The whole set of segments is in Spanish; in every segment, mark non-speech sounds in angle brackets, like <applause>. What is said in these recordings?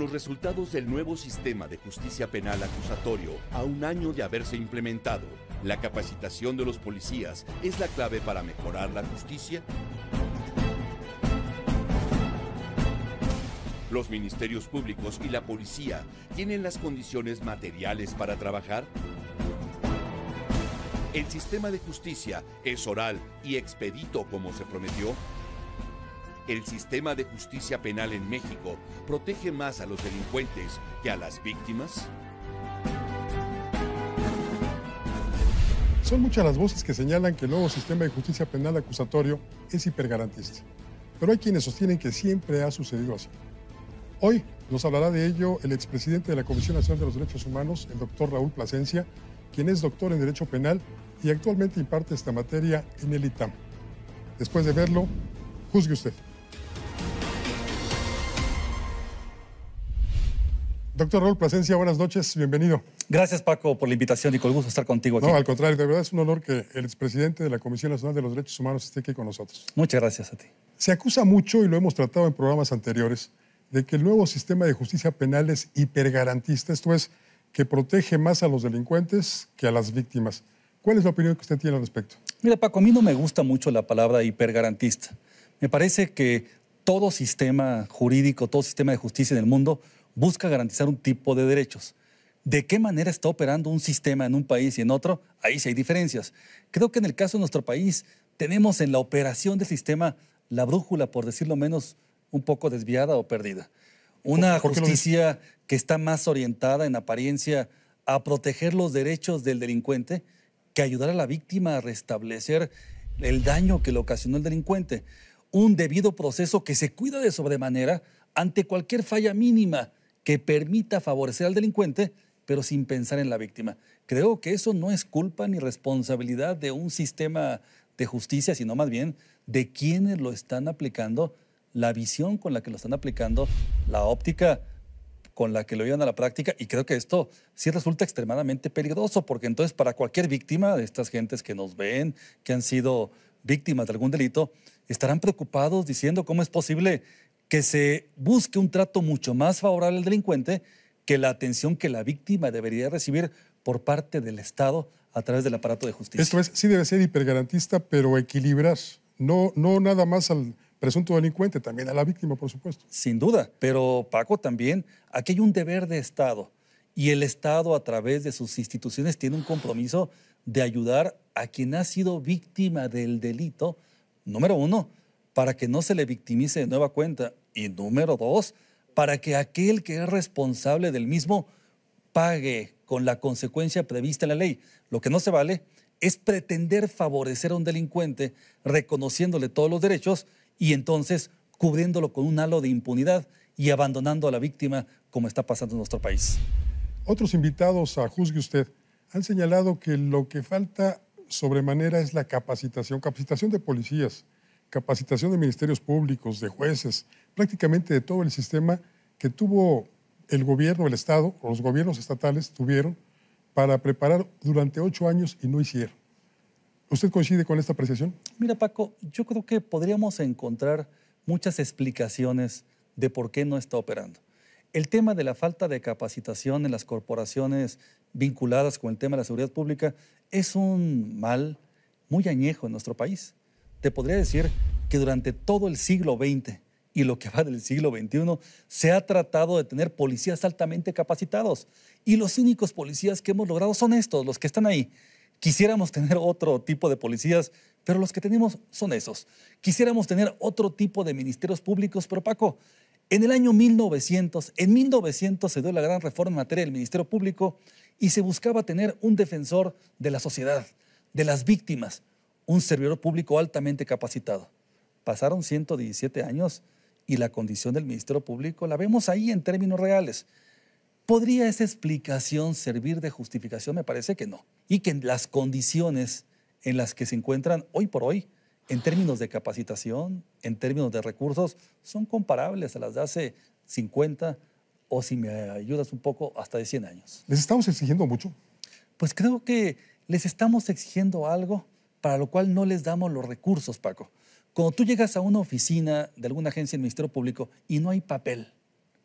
los resultados del nuevo sistema de justicia penal acusatorio a un año de haberse implementado, ¿la capacitación de los policías es la clave para mejorar la justicia? ¿Los ministerios públicos y la policía tienen las condiciones materiales para trabajar? ¿El sistema de justicia es oral y expedito como se prometió? El sistema de justicia penal en México protege más a los delincuentes que a las víctimas. Son muchas las voces que señalan que el nuevo sistema de justicia penal acusatorio es hipergarantista, pero hay quienes sostienen que siempre ha sucedido así. Hoy nos hablará de ello el expresidente de la Comisión Nacional de los Derechos Humanos, el doctor Raúl Plasencia, quien es doctor en Derecho Penal y actualmente imparte esta materia en el ITAM. Después de verlo, juzgue usted. Doctor Raúl Plasencia, buenas noches, bienvenido. Gracias, Paco, por la invitación y con gusto estar contigo No, al contrario, de verdad es un honor que el expresidente de la Comisión Nacional de los Derechos Humanos esté aquí con nosotros. Muchas gracias a ti. Se acusa mucho, y lo hemos tratado en programas anteriores, de que el nuevo sistema de justicia penal es hipergarantista, esto es, que protege más a los delincuentes que a las víctimas. ¿Cuál es la opinión que usted tiene al respecto? Mira, Paco, a mí no me gusta mucho la palabra hipergarantista. Me parece que todo sistema jurídico, todo sistema de justicia en el mundo busca garantizar un tipo de derechos. ¿De qué manera está operando un sistema en un país y en otro? Ahí sí hay diferencias. Creo que en el caso de nuestro país tenemos en la operación del sistema la brújula, por decirlo menos, un poco desviada o perdida. Una justicia que está más orientada en apariencia a proteger los derechos del delincuente que ayudar a la víctima a restablecer el daño que le ocasionó el delincuente. Un debido proceso que se cuida de sobremanera ante cualquier falla mínima que permita favorecer al delincuente, pero sin pensar en la víctima. Creo que eso no es culpa ni responsabilidad de un sistema de justicia, sino más bien de quienes lo están aplicando, la visión con la que lo están aplicando, la óptica con la que lo llevan a la práctica y creo que esto sí resulta extremadamente peligroso porque entonces para cualquier víctima de estas gentes que nos ven, que han sido víctimas de algún delito, estarán preocupados diciendo cómo es posible que se busque un trato mucho más favorable al delincuente que la atención que la víctima debería recibir por parte del Estado a través del aparato de justicia. Esto es, sí debe ser hipergarantista, pero equilibrar, no, no nada más al presunto delincuente, también a la víctima, por supuesto. Sin duda, pero Paco también, aquí hay un deber de Estado y el Estado a través de sus instituciones tiene un compromiso de ayudar a quien ha sido víctima del delito, número uno, para que no se le victimice de nueva cuenta. Y número dos, para que aquel que es responsable del mismo pague con la consecuencia prevista en la ley. Lo que no se vale es pretender favorecer a un delincuente reconociéndole todos los derechos y entonces cubriéndolo con un halo de impunidad y abandonando a la víctima como está pasando en nuestro país. Otros invitados a Juzgue Usted han señalado que lo que falta sobremanera es la capacitación, capacitación de policías, capacitación de ministerios públicos, de jueces, prácticamente de todo el sistema que tuvo el gobierno, el Estado, o los gobiernos estatales tuvieron para preparar durante ocho años y no hicieron. ¿Usted coincide con esta apreciación? Mira, Paco, yo creo que podríamos encontrar muchas explicaciones de por qué no está operando. El tema de la falta de capacitación en las corporaciones vinculadas con el tema de la seguridad pública es un mal muy añejo en nuestro país te podría decir que durante todo el siglo XX y lo que va del siglo XXI, se ha tratado de tener policías altamente capacitados. Y los únicos policías que hemos logrado son estos, los que están ahí. Quisiéramos tener otro tipo de policías, pero los que tenemos son esos. Quisiéramos tener otro tipo de ministerios públicos, pero Paco, en el año 1900, en 1900 se dio la gran reforma en materia del Ministerio Público y se buscaba tener un defensor de la sociedad, de las víctimas, un servidor público altamente capacitado. Pasaron 117 años y la condición del Ministerio Público la vemos ahí en términos reales. ¿Podría esa explicación servir de justificación? Me parece que no. Y que las condiciones en las que se encuentran hoy por hoy, en términos de capacitación, en términos de recursos, son comparables a las de hace 50 o, si me ayudas un poco, hasta de 100 años. ¿Les estamos exigiendo mucho? Pues creo que les estamos exigiendo algo para lo cual no les damos los recursos, Paco. Cuando tú llegas a una oficina de alguna agencia del Ministerio Público y no hay papel,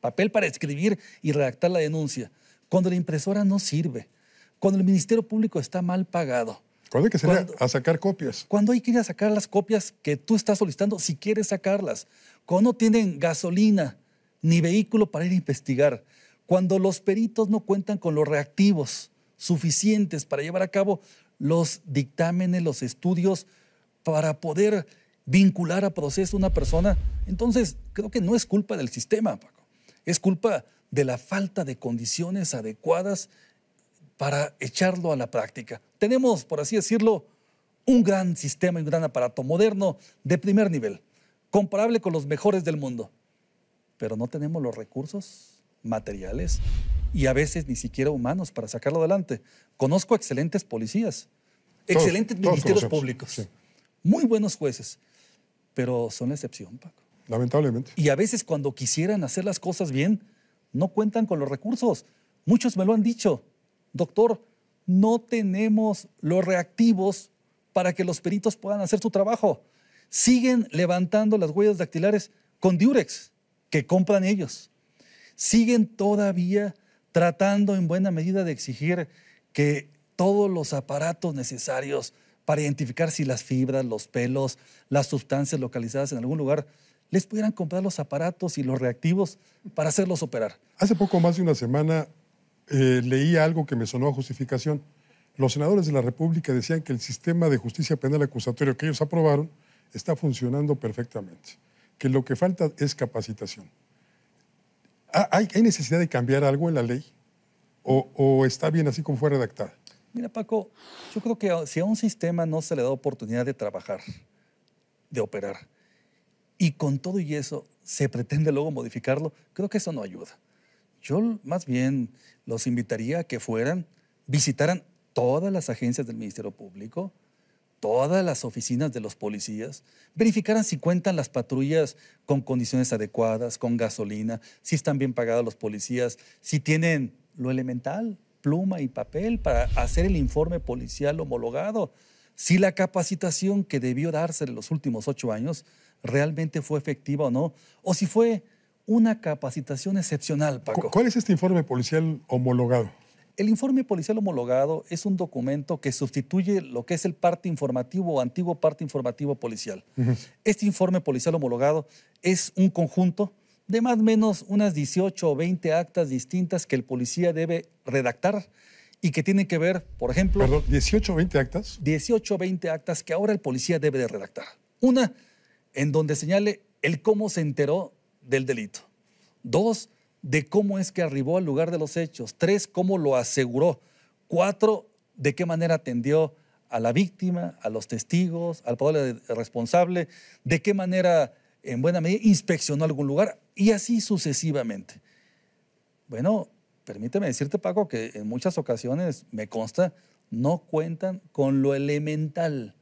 papel para escribir y redactar la denuncia, cuando la impresora no sirve, cuando el Ministerio Público está mal pagado. Cuando hay que salir a sacar copias. Cuando hay que ir a sacar las copias que tú estás solicitando, si quieres sacarlas. Cuando no tienen gasolina ni vehículo para ir a investigar. Cuando los peritos no cuentan con los reactivos suficientes para llevar a cabo los dictámenes, los estudios para poder vincular a proceso una persona, entonces creo que no es culpa del sistema, Paco. Es culpa de la falta de condiciones adecuadas para echarlo a la práctica. Tenemos, por así decirlo, un gran sistema y un gran aparato moderno de primer nivel, comparable con los mejores del mundo, pero no tenemos los recursos materiales y a veces ni siquiera humanos para sacarlo adelante. Conozco excelentes policías, excelentes ministerios públicos, muy buenos jueces, pero son excepción, Paco. Lamentablemente. Y a veces cuando quisieran hacer las cosas bien, no cuentan con los recursos. Muchos me lo han dicho. Doctor, no tenemos los reactivos para que los peritos puedan hacer su trabajo. Siguen levantando las huellas dactilares con diurex que compran ellos. Siguen todavía tratando en buena medida de exigir que todos los aparatos necesarios para identificar si las fibras, los pelos, las sustancias localizadas en algún lugar, les pudieran comprar los aparatos y los reactivos para hacerlos operar. Hace poco más de una semana eh, leí algo que me sonó a justificación. Los senadores de la República decían que el sistema de justicia penal acusatorio que ellos aprobaron está funcionando perfectamente, que lo que falta es capacitación. ¿Hay, necesidad de cambiar algo en la ley? ¿O, ¿O está bien así como fue redactada? Mira, Paco, yo creo que si a un sistema no se le da oportunidad de trabajar, de operar, y con todo y eso se pretende luego modificarlo, creo que eso no ayuda. Yo más bien los invitaría a que fueran, visitaran todas las agencias del Ministerio Público, todas las oficinas de los policías, verificaran si cuentan las patrullas con condiciones adecuadas, con gasolina, si están bien pagados los policías, si tienen lo elemental, pluma y papel para hacer el informe policial homologado, si la capacitación que debió darse en los últimos ocho años realmente fue efectiva o no, o si fue una capacitación excepcional, Paco. ¿Cuál es este informe policial homologado? El informe policial homologado es un documento que sustituye lo que es el parte informativo o antiguo parte informativo policial. Este informe policial homologado es un conjunto de más o menos unas 18 o 20 actas distintas que el policía debe redactar y que tienen que ver, por ejemplo... Perdón, 18 o 20 actas. 18 o 20 actas que ahora el policía debe de redactar. Una en donde señale el cómo se enteró del delito. Dos, de cómo es que arribó al lugar de los hechos. Tres, cómo lo aseguró. Cuatro, de qué manera atendió a la víctima, a los testigos, al poder eh, responsable, de qué manera, en buena medida, inspeccionó algún lugar y así sucesivamente. Bueno, permíteme decirte, Paco, que en muchas ocasiones, me consta, no cuentan con lo elemental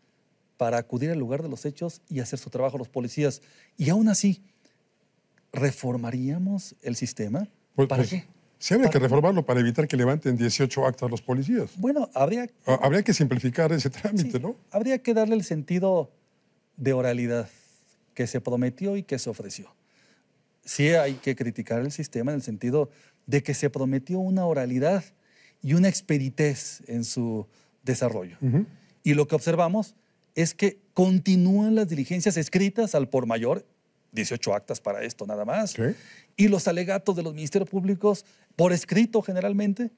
para acudir al lugar de los hechos y hacer su trabajo los policías. Y aún así, ¿reformaríamos el sistema? Pues, ¿Para pues, qué? Sí, habría que reformarlo para evitar que levanten 18 actas los policías. Bueno, habría... Ah, habría que simplificar ese <laughs> trámite, ¿no? Habría que darle el sentido de oralidad que se prometió y que se ofreció. Sí hay que criticar el sistema en el sentido de que se prometió una oralidad y una expeditez en su desarrollo. Y lo que observamos es que continúan las diligencias escritas al por mayor 18 actas para esto nada más. Y los alegatos de los ministerios públicos, por escrito generalmente,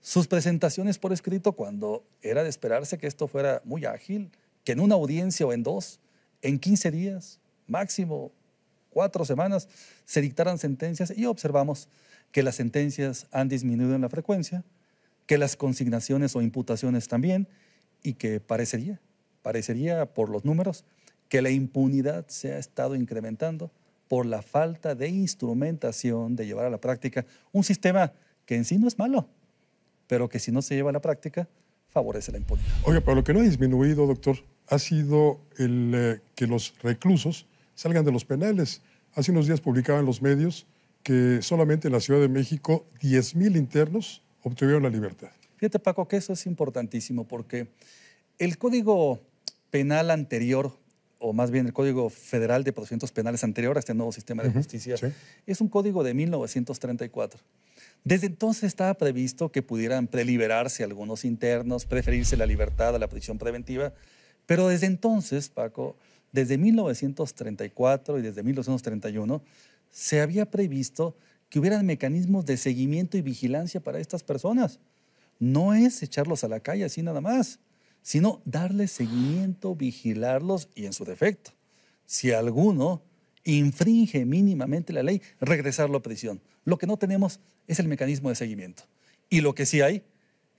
sus presentaciones por escrito cuando era de esperarse que esto fuera muy ágil, que en una audiencia o en dos, en 15 días, máximo cuatro semanas, se dictaran sentencias y observamos que las sentencias han disminuido en la frecuencia, que las consignaciones o imputaciones también, y que parecería, parecería por los números que la impunidad se ha estado incrementando por la falta de instrumentación de llevar a la práctica un sistema que en sí no es malo, pero que si no se lleva a la práctica favorece la impunidad. Oye, pero lo que no ha disminuido, doctor, ha sido el, eh, que los reclusos salgan de los penales. Hace unos días publicaban los medios que solamente en la Ciudad de México 10.000 internos obtuvieron la libertad. Fíjate, Paco, que eso es importantísimo porque el código penal anterior o más bien el Código Federal de Procedimientos Penales anterior a este nuevo sistema de justicia, es un código de 1934. Desde entonces estaba previsto que pudieran preliberarse algunos internos, preferirse la libertad a la prisión preventiva, pero desde entonces, Paco, desde 1934 y desde 1931, se había previsto que hubieran mecanismos de seguimiento y vigilancia para estas personas. No es echarlos a la calle así nada más sino darle seguimiento, vigilarlos y en su defecto, si alguno infringe mínimamente la ley, regresarlo a prisión. Lo que no tenemos es el mecanismo de seguimiento. Y lo que sí hay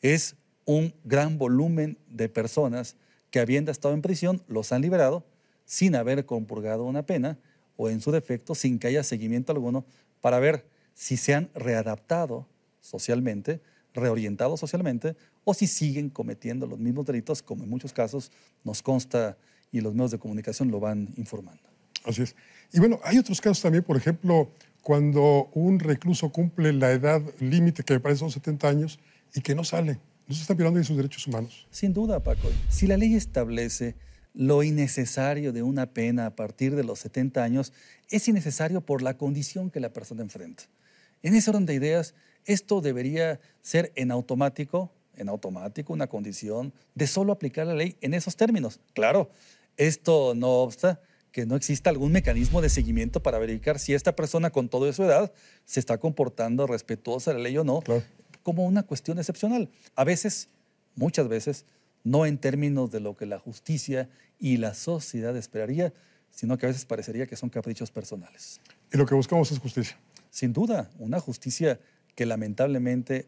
es un gran volumen de personas que habiendo estado en prisión los han liberado sin haber compurgado una pena o en su defecto sin que haya seguimiento alguno para ver si se han readaptado socialmente reorientados socialmente o si siguen cometiendo los mismos delitos, como en muchos casos nos consta y los medios de comunicación lo van informando. Así es. Y bueno, hay otros casos también, por ejemplo, cuando un recluso cumple la edad límite, que me parece son 70 años, y que no sale. No se está violando de sus derechos humanos. Sin duda, Paco. Si la ley establece lo innecesario de una pena a partir de los 70 años, es innecesario por la condición que la persona enfrenta. En ese orden de ideas, esto debería ser en automático, en automático, una condición de solo aplicar la ley en esos términos. Claro, esto no obsta que no exista algún mecanismo de seguimiento para verificar si esta persona con toda su edad se está comportando respetuosa de la ley o no, como una cuestión excepcional. A veces, muchas veces, no en términos de lo que la justicia y la sociedad esperaría, sino que a veces parecería que son caprichos personales. Y lo que buscamos es justicia. Sin duda, una justicia que lamentablemente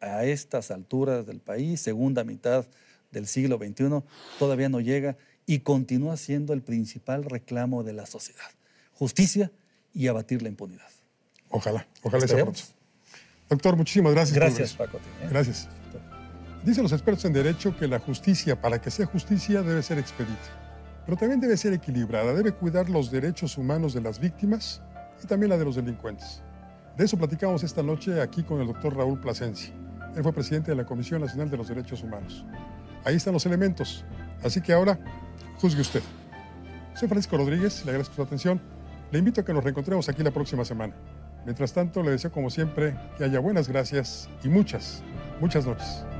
a estas alturas del país, segunda mitad del siglo XXI, todavía no llega y continúa siendo el principal reclamo de la sociedad. Justicia y abatir la impunidad. Ojalá, ojalá sea pronto. Doctor, muchísimas gracias. Gracias, Paco. ¿eh? Gracias. Dicen los expertos en derecho que la justicia, para que sea justicia, debe ser expedita, pero también debe ser equilibrada, debe cuidar los derechos humanos de las víctimas y también la de los delincuentes. De eso platicamos esta noche aquí con el doctor Raúl Placencia. Él fue presidente de la Comisión Nacional de los Derechos Humanos. Ahí están los elementos. Así que ahora, juzgue usted. Soy Francisco Rodríguez, le agradezco su atención. Le invito a que nos reencontremos aquí la próxima semana. Mientras tanto, le deseo como siempre que haya buenas gracias y muchas, muchas noches.